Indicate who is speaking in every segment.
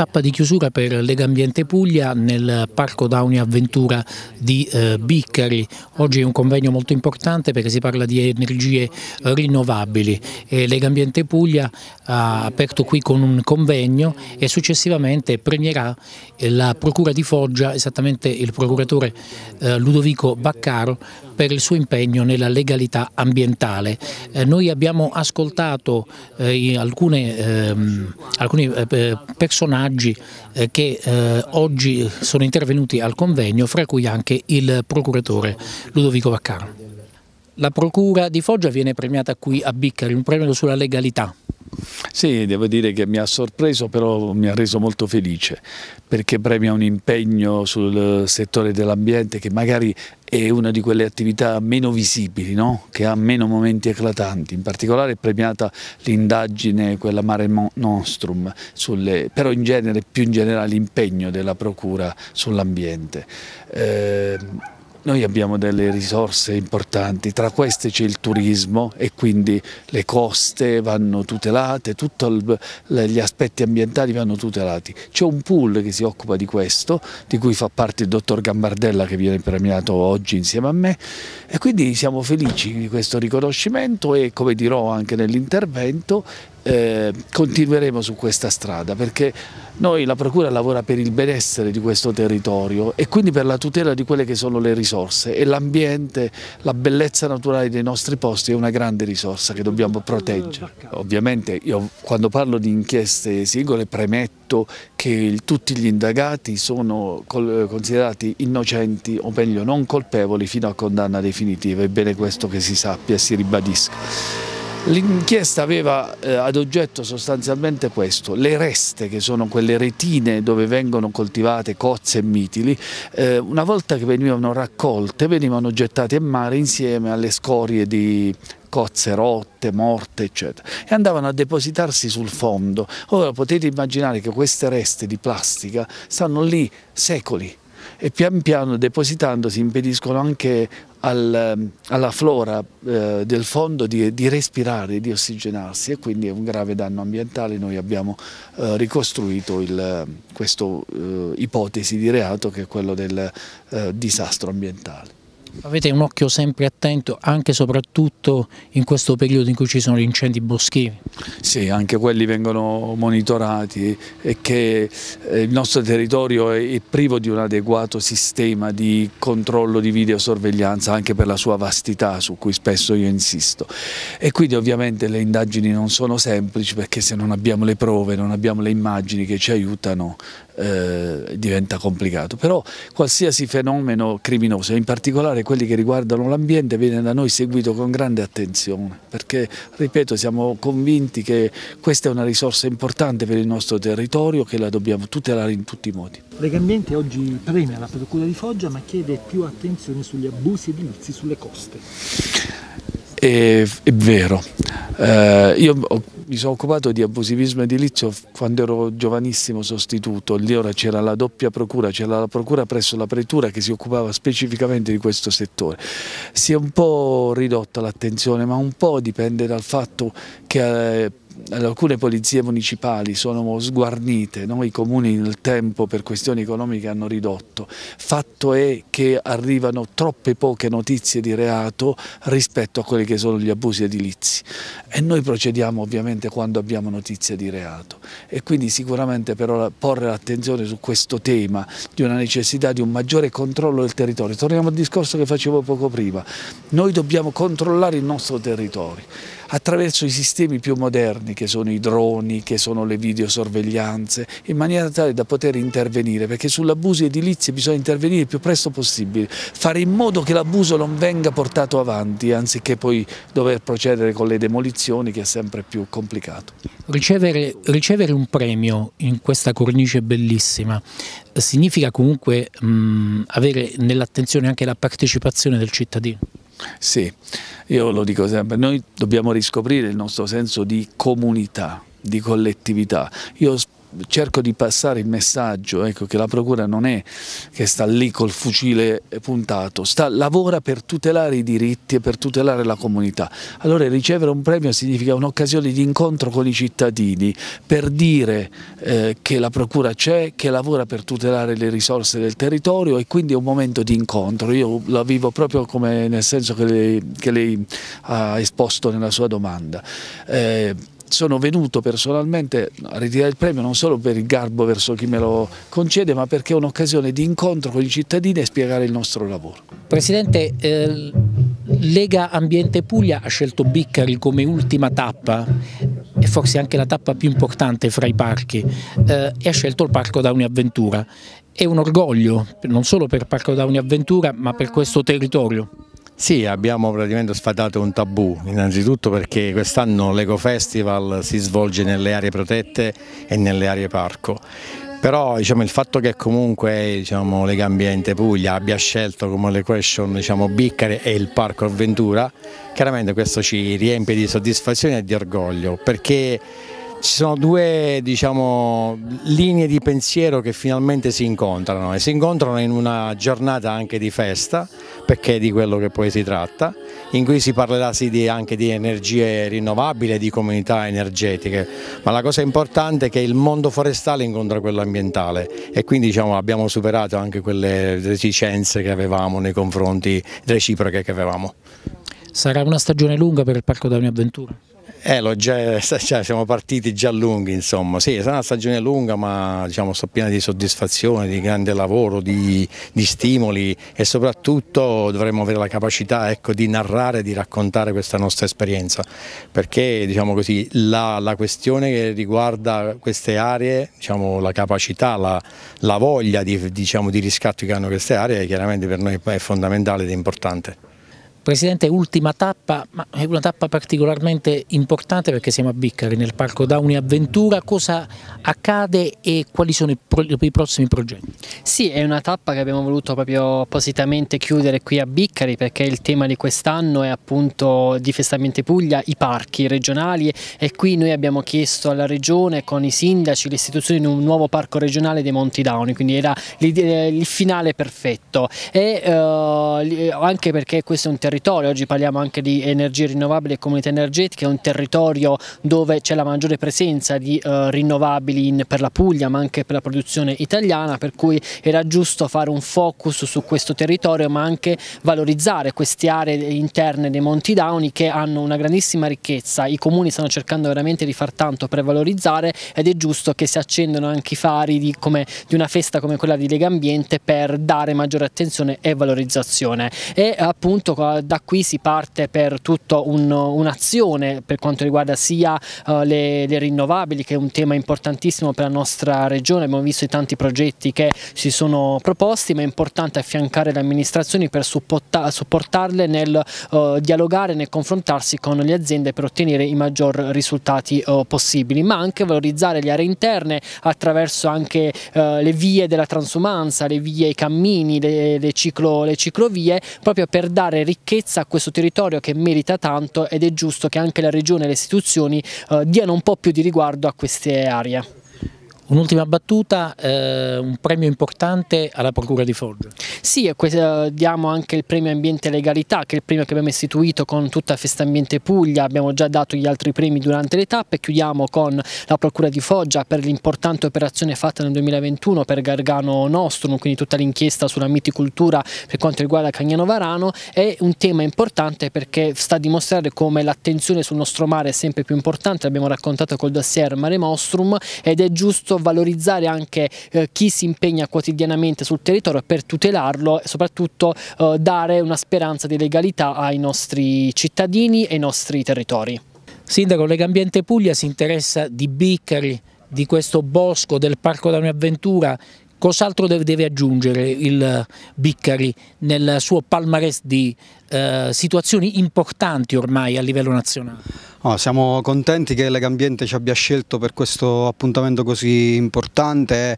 Speaker 1: tappa di chiusura per Lega Ambiente Puglia nel Parco Downi Avventura di eh, Biccari. Oggi è un convegno molto importante perché si parla di energie rinnovabili e Lega Ambiente Puglia ha aperto qui con un convegno e successivamente premierà eh, la Procura di Foggia, esattamente il procuratore eh, Ludovico Baccaro per il suo impegno nella legalità ambientale. Eh, noi abbiamo ascoltato eh, alcune, ehm, alcuni eh, personaggi eh, che eh, oggi sono intervenuti al convegno, fra cui anche il procuratore Ludovico Vaccaro. La procura di Foggia viene premiata qui a Biccari, un premio sulla legalità
Speaker 2: sì, devo dire che mi ha sorpreso, però mi ha reso molto felice, perché premia un impegno sul settore dell'ambiente che magari è una di quelle attività meno visibili, no? che ha meno momenti eclatanti, in particolare è premiata l'indagine, quella Mare Nostrum, sulle, però in genere, più in generale l'impegno della Procura sull'ambiente. Eh, noi abbiamo delle risorse importanti, tra queste c'è il turismo e quindi le coste vanno tutelate, tutti gli aspetti ambientali vanno tutelati. C'è un pool che si occupa di questo, di cui fa parte il dottor Gambardella che viene premiato oggi insieme a me e quindi siamo felici di questo riconoscimento e come dirò anche nell'intervento eh, continueremo su questa strada perché noi la Procura lavora per il benessere di questo territorio e quindi per la tutela di quelle che sono le risorse e l'ambiente, la bellezza naturale dei nostri posti è una grande risorsa che dobbiamo proteggere. Ovviamente io quando parlo di inchieste singole premetto che il, tutti gli indagati sono col, considerati innocenti o meglio non colpevoli fino a condanna definitiva, è bene questo che si sappia e si ribadisca. L'inchiesta aveva eh, ad oggetto sostanzialmente questo, le reste che sono quelle retine dove vengono coltivate cozze e mitili, eh, una volta che venivano raccolte venivano gettate in mare insieme alle scorie di cozze rotte, morte eccetera e andavano a depositarsi sul fondo. Ora potete immaginare che queste reste di plastica stanno lì secoli e pian piano depositandosi impediscono anche al, ehm, alla flora eh, del fondo di, di, respirare, di ossigenarsi e quindi è un grave danno ambientale. Noi abbiamo eh, ricostruito questa eh, ipotesi di reato che è quello del eh, disastro ambientale.
Speaker 1: Avete un occhio sempre attento anche e soprattutto in questo periodo in cui ci
Speaker 2: sono gli incendi boschivi? Sì, anche quelli vengono monitorati e che eh, il nostro territorio è privo di un adeguato sistema di controllo di videosorveglianza anche per la sua vastità su cui spesso io insisto e quindi ovviamente le indagini non sono semplici perché se non abbiamo le prove, non abbiamo le immagini che ci aiutano eh, diventa complicato. Però qualsiasi fenomeno criminoso, in particolare quelli che riguardano l'ambiente, viene da noi seguito con grande attenzione, perché, ripeto, siamo convinti che questa è una risorsa importante per il nostro territorio, che la dobbiamo tutelare in tutti i modi.
Speaker 3: Legambiente oggi premia la Procura di Foggia, ma chiede più attenzione
Speaker 4: sugli abusi edilizi sulle coste
Speaker 2: è, è vero. Eh, io mi sono occupato di abusivismo edilizio quando ero giovanissimo sostituto, lì ora c'era la doppia procura, c'era la procura presso la pretura che si occupava specificamente di questo settore. Si è un po' ridotta l'attenzione ma un po' dipende dal fatto che eh, alcune polizie municipali sono sguarnite, no? i comuni nel tempo per questioni economiche hanno ridotto, fatto è che arrivano troppe poche notizie di reato rispetto a quelli che sono gli abusi edilizi e noi procediamo ovviamente quando abbiamo notizie di reato e quindi sicuramente però porre l'attenzione su questo tema di una necessità di un maggiore controllo del territorio, torniamo al discorso che facevo poco prima, noi dobbiamo controllare il nostro territorio attraverso i sistemi più moderni che sono i droni, che sono le videosorveglianze, in maniera tale da poter intervenire, perché sull'abuso edilizio bisogna intervenire il più presto possibile, fare in modo che l'abuso non venga portato avanti, anziché poi dover procedere con le demolizioni che è sempre più complicato.
Speaker 1: Ricevere, ricevere un premio in questa cornice bellissima eh, significa comunque mh, mm, avere nell'attenzione anche la partecipazione del cittadino?
Speaker 2: Sì, io lo dico sempre, noi dobbiamo riscoprire il nostro senso di comunità, di collettività. Io cerco di passare il messaggio ecco, che la Procura non è che sta lì col fucile puntato, sta, lavora per tutelare i diritti e per tutelare la comunità. Allora ricevere un premio significa un'occasione di incontro con i cittadini per dire eh, che la Procura c'è, che lavora per tutelare le risorse del territorio e quindi è un momento di incontro. Io la vivo proprio come nel senso che lei, che lei ha esposto nella sua domanda. Eh, sono venuto personalmente a ritirare il premio non solo per il garbo verso chi me lo concede, ma perché è un'occasione di incontro con i cittadini e spiegare il nostro lavoro.
Speaker 1: Presidente, eh, Lega Ambiente Puglia ha scelto Biccari come ultima tappa e forse anche la tappa più importante fra i parchi eh, e ha scelto il Parco Dauni Avventura. È un orgoglio non solo per Parco Dauni Avventura ma per questo territorio.
Speaker 3: Sì, abbiamo praticamente sfatato un tabù, innanzitutto perché quest'anno l'Eco Festival si svolge nelle aree protette e nelle aree parco. Però diciamo, il fatto che comunque diciamo, Legambiente Puglia abbia scelto come location diciamo, Biccare e il Parco Avventura, chiaramente questo ci riempie di soddisfazione e di orgoglio perché ci sono due diciamo, linee di pensiero che finalmente si incontrano e si incontrano in una giornata anche di festa, perché è di quello che poi si tratta, in cui si parlerà sì, anche di energie rinnovabili, di comunità energetiche, ma la cosa importante è che il mondo forestale incontra quello ambientale e quindi diciamo, abbiamo superato anche quelle reticenze che avevamo nei confronti reciproche che avevamo.
Speaker 1: Sarà una stagione lunga per il Parco da un'avventura?
Speaker 3: Eh, già, cioè, siamo partiti già lunghi, insomma. Sì, è stata una stagione lunga, ma diciamo, sto piena di soddisfazione, di grande lavoro, di, di stimoli e soprattutto dovremmo avere la capacità ecco, di narrare, di raccontare questa nostra esperienza, perché diciamo così, la, la, questione che riguarda queste aree, diciamo, la capacità, la, la voglia di, diciamo, di riscatto che hanno queste aree, chiaramente per noi è fondamentale
Speaker 1: ed importante. Presidente, ultima tappa, ma è una tappa particolarmente importante perché siamo a Biccari nel Parco Down Avventura, cosa accade e quali sono i, pro i, prossimi progetti?
Speaker 5: Sì, è una tappa che abbiamo voluto proprio appositamente chiudere qui a Biccari perché il tema di quest'anno è appunto di Festamente Puglia, i parchi regionali e qui noi abbiamo chiesto alla Regione con i sindaci l'istituzione di un nuovo parco regionale dei Monti Down, quindi era il finale perfetto e eh, anche perché questo è un territorio territorio, oggi parliamo anche di energie rinnovabili e comunità energetiche, è un territorio dove c'è la maggiore presenza di eh, rinnovabili in, per la Puglia ma anche per la produzione italiana, per cui era giusto fare un focus su questo territorio ma anche valorizzare queste aree interne dei Monti Dauni che hanno una grandissima ricchezza, i comuni stanno cercando veramente di far tanto per valorizzare ed è giusto che si accendano anche i fari di, come, di una festa come quella di Lega Ambiente per dare maggiore attenzione e valorizzazione e appunto da qui si parte per tutta un'azione per quanto riguarda sia eh, le, le, rinnovabili che è un tema importantissimo per la nostra regione, abbiamo visto i tanti progetti che si sono proposti ma è importante affiancare le amministrazioni per supportarle nel eh, dialogare, nel confrontarsi con le aziende per ottenere i maggior risultati eh, possibili ma anche valorizzare le aree interne attraverso anche le vie della transumanza, le vie, i cammini, le, le, ciclo, le ciclovie proprio per dare ricchezza ricchezza a questo territorio che merita tanto ed è giusto che anche la Regione e le istituzioni eh, diano un po' più di riguardo a queste aree. Un'ultima battuta,
Speaker 1: eh, un premio importante alla Procura di Foggia.
Speaker 5: Sì, questo, eh, diamo anche il premio Ambiente e Legalità, che è il premio che abbiamo istituito con tutta Festa Ambiente Puglia, abbiamo già dato gli altri premi durante le tappe, chiudiamo con la Procura di Foggia per l'importante operazione fatta nel 2021 per Gargano Nostrum, quindi tutta l'inchiesta sulla miticoltura per quanto riguarda Cagnano Varano, è un tema importante perché sta a dimostrare come l'attenzione sul nostro mare è sempre più importante, l'abbiamo raccontato col dossier Mare Nostrum ed è giusto valorizzare anche eh, chi si impegna quotidianamente sul territorio per tutelarlo e soprattutto eh, dare una speranza di legalità ai nostri cittadini e ai nostri territori. Sindaco, Legambiente Puglia si interessa di Biccari, di questo bosco, del Parco della Mia
Speaker 1: Avventura, Cos'altro deve aggiungere il eh, Biccari nel suo palmarès di eh, situazioni importanti ormai a livello nazionale.
Speaker 4: Oh, siamo contenti che Legambiente ci abbia scelto per questo appuntamento così importante, è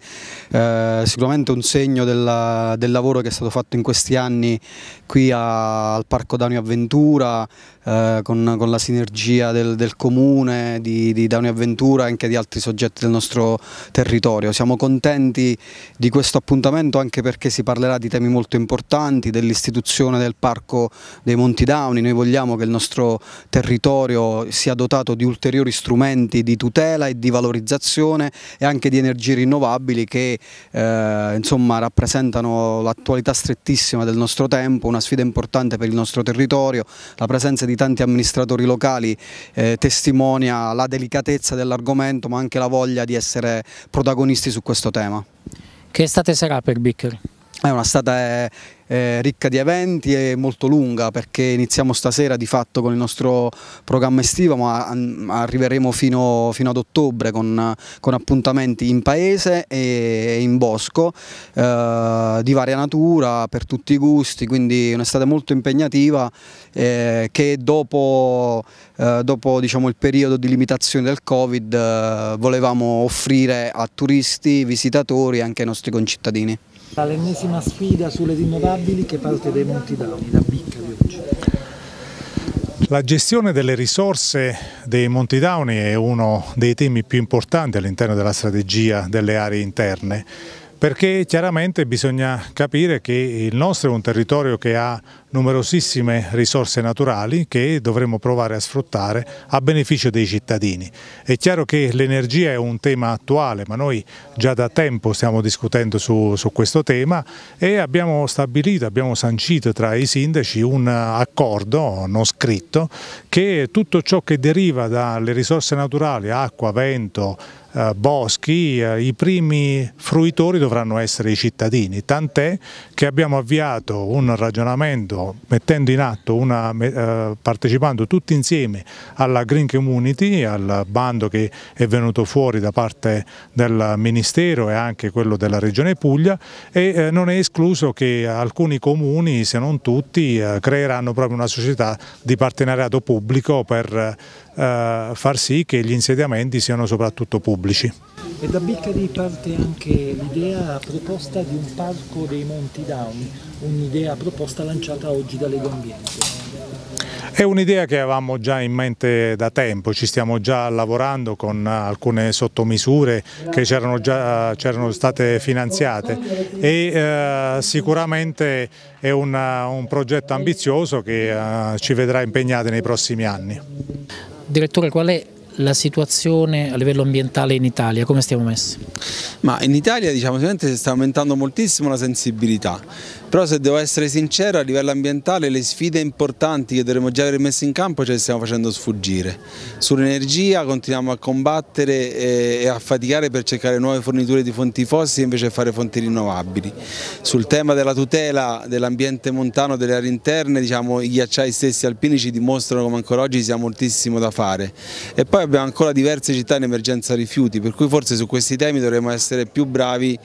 Speaker 4: eh, sicuramente un segno della, del lavoro che è stato fatto in questi anni qui a, al Parco Danio Avventura, eh, con, con, la sinergia del, del comune, di, di Danio Avventura e anche di altri soggetti del nostro territorio. Siamo contenti di questo appuntamento anche perché si parlerà di temi molto importanti, dell'istituzione del Parco dei Monti Downi, noi vogliamo che il nostro territorio sia dotato di ulteriori strumenti di tutela e di valorizzazione e anche di energie rinnovabili che eh, insomma, rappresentano l'attualità strettissima del nostro tempo, una sfida importante per il nostro territorio, la presenza di tanti amministratori locali eh, testimonia la delicatezza dell'argomento ma anche la voglia di essere protagonisti su questo tema. Che estate sarà per Biccheri? È una stata eh, eh, ricca di eventi e molto lunga perché iniziamo stasera di fatto con il nostro programma estivo ma arriveremo fino, fino ad ottobre con, con, appuntamenti in paese e in bosco eh, di varia natura per tutti i gusti quindi un'estate molto impegnativa eh, che dopo, eh, dopo diciamo, il periodo di limitazione del Covid eh, volevamo offrire a turisti, visitatori e anche ai nostri concittadini.
Speaker 1: L'ennesima sfida sulle rinnovabili che parte dai Monti
Speaker 6: Dauni, da bicca di oggi. La gestione delle risorse dei Monti Dauni è uno dei temi più importanti all'interno della strategia delle aree interne perché chiaramente bisogna capire che il nostro è un territorio che ha numerosissime risorse naturali che dovremmo provare a sfruttare a beneficio dei cittadini. È chiaro che l'energia è un tema attuale, ma noi già da tempo stiamo discutendo su, su questo tema e abbiamo stabilito, abbiamo sancito tra i sindaci un accordo non scritto che tutto ciò che deriva dalle risorse naturali, acqua, vento, eh, boschi, eh, i primi fruitori dovranno essere i cittadini, tant'è che abbiamo avviato un ragionamento mettendo in atto, una, eh, partecipando tutti insieme alla Green Community, al bando che è venuto fuori da parte del Ministero e anche quello della Regione Puglia e eh, non è escluso che alcuni comuni, se non tutti, creeranno proprio una società di partenariato pubblico per eh, far sì che gli insediamenti siano soprattutto pubblici. E da Biccari parte anche
Speaker 1: l'idea proposta di un parco dei Monti Down, un'idea proposta lanciata oggi da Lega Ambiente.
Speaker 6: È un'idea che avevamo già in mente da tempo, ci stiamo già lavorando con alcune sottomisure che c'erano state finanziate e eh, sicuramente è una, un progetto ambizioso che eh, ci vedrà impegnati nei prossimi anni direttore
Speaker 1: qual è la situazione a livello ambientale in Italia, come stiamo messi?
Speaker 7: Ma in Italia diciamo sicuramente sta aumentando moltissimo la sensibilità, però se devo essere sincero a livello ambientale le sfide importanti che dovremmo già aver messo in campo ce le stiamo facendo sfuggire. Sull'energia continuiamo a combattere eh, e a faticare per cercare nuove forniture di fonti fossili invece che fare fonti rinnovabili. Sul tema della tutela dell'ambiente montano, delle aree interne, diciamo, i ghiacciai stessi alpini ci dimostrano come ancora oggi si moltissimo da fare. E poi poi abbiamo ancora diverse città in emergenza rifiuti, per cui forse su questi temi dovremmo essere più bravi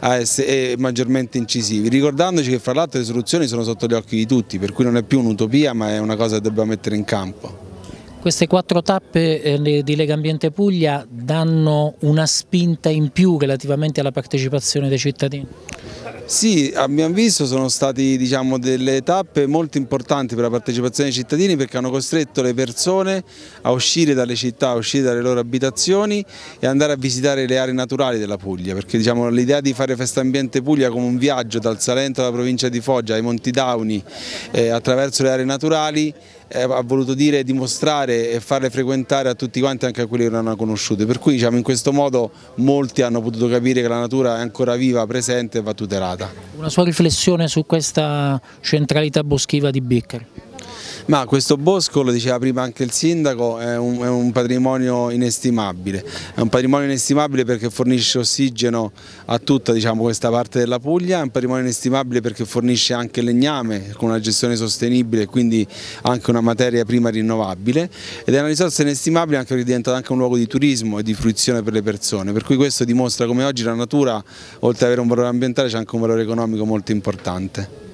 Speaker 7: essere, e maggiormente incisivi, ricordandoci che fra l'altro le soluzioni sono sotto gli occhi di tutti, per cui non è più un'utopia ma è una cosa che dobbiamo mettere in campo.
Speaker 1: Queste quattro tappe eh, di Lega Ambiente Puglia danno una spinta in più relativamente alla partecipazione dei cittadini?
Speaker 7: Sì, abbiamo visto, avviso sono state diciamo, delle tappe molto importanti per la partecipazione dei cittadini perché hanno costretto le persone a uscire dalle città, a uscire dalle loro abitazioni e andare a visitare le aree naturali della Puglia perché diciamo, l'idea di fare Festa Ambiente Puglia come un viaggio dal Salento alla provincia di Foggia ai Monti Dauni eh, attraverso le aree naturali eh, ha voluto dire dimostrare e farle frequentare a tutti quanti anche a quelli che non hanno conosciuto. Per cui diciamo, in questo modo molti hanno potuto capire che la natura è ancora viva, presente e va tutelata.
Speaker 1: Una sua riflessione su questa centralità boschiva di Biccari?
Speaker 7: Ma questo bosco, lo diceva prima anche il sindaco, è un, è un patrimonio inestimabile, è un patrimonio inestimabile perché fornisce ossigeno a tutta diciamo, questa parte della Puglia, è un patrimonio inestimabile perché fornisce anche legname con una gestione sostenibile e quindi anche una materia prima rinnovabile ed è una risorsa inestimabile anche perché diventa anche un luogo di turismo e di fruizione per le persone, per cui questo dimostra come oggi la natura oltre ad avere un valore ambientale c'è anche un valore economico molto importante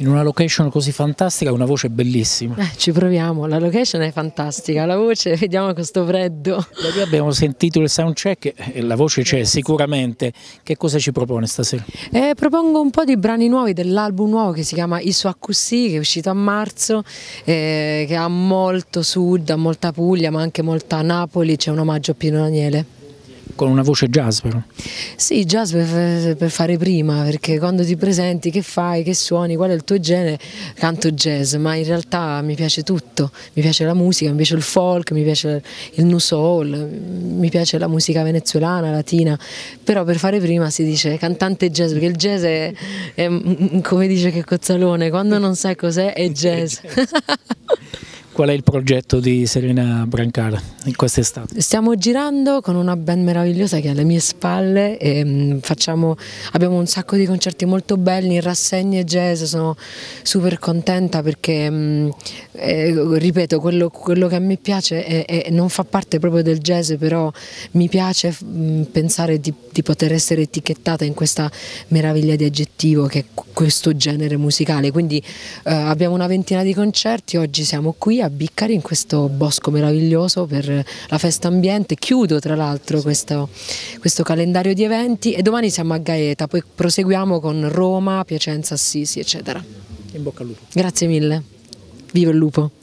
Speaker 1: in una location così fantastica una voce bellissima.
Speaker 8: Eh, ci proviamo, la location è fantastica, la voce, vediamo questo
Speaker 1: freddo. Lì abbiamo sentito il soundcheck e la voce c'è sicuramente. Che cosa ci propone stasera?
Speaker 8: Eh, propongo un po' di brani nuovi dell'album nuovo che si chiama Iso Accussi, che è uscito a marzo, eh, che ha molto sud, ha molta Puglia, ma anche molta Napoli, c'è un omaggio a Pino Daniele
Speaker 1: con una voce jazz però.
Speaker 8: Sì, jazz per, per, fare prima, perché quando ti presenti che fai, che suoni, qual è il tuo genere, canto jazz, ma in realtà mi piace tutto, mi piace la musica, mi piace il folk, mi piace il nu soul, mi piace la musica venezuelana, latina, però per fare prima si dice cantante jazz, perché il jazz è, è mm, mm, come dice che Cozzalone, quando non sai cos'è è jazz.
Speaker 1: qual è il progetto di Serena Brancara in
Speaker 5: quest'estate?
Speaker 8: Stiamo girando con una band meravigliosa che è alle mie spalle e ehm, facciamo, abbiamo un sacco di concerti molto belli in rassegne jazz, sono super contenta perché, ehm, eh, ripeto, quello, quello, che a me piace è, è, non fa parte proprio del jazz, però mi piace mm, pensare di, di poter essere etichettata in questa meraviglia di aggettivo che è questo genere musicale, quindi eh, abbiamo una ventina di concerti, oggi siamo qui, Biccari in questo bosco meraviglioso per la festa ambiente. Chiudo tra l'altro questo, questo, calendario di eventi e domani siamo a Gaeta, poi proseguiamo con Roma, Piacenza, Assisi eccetera. In bocca al lupo. Grazie
Speaker 2: mille, viva il lupo.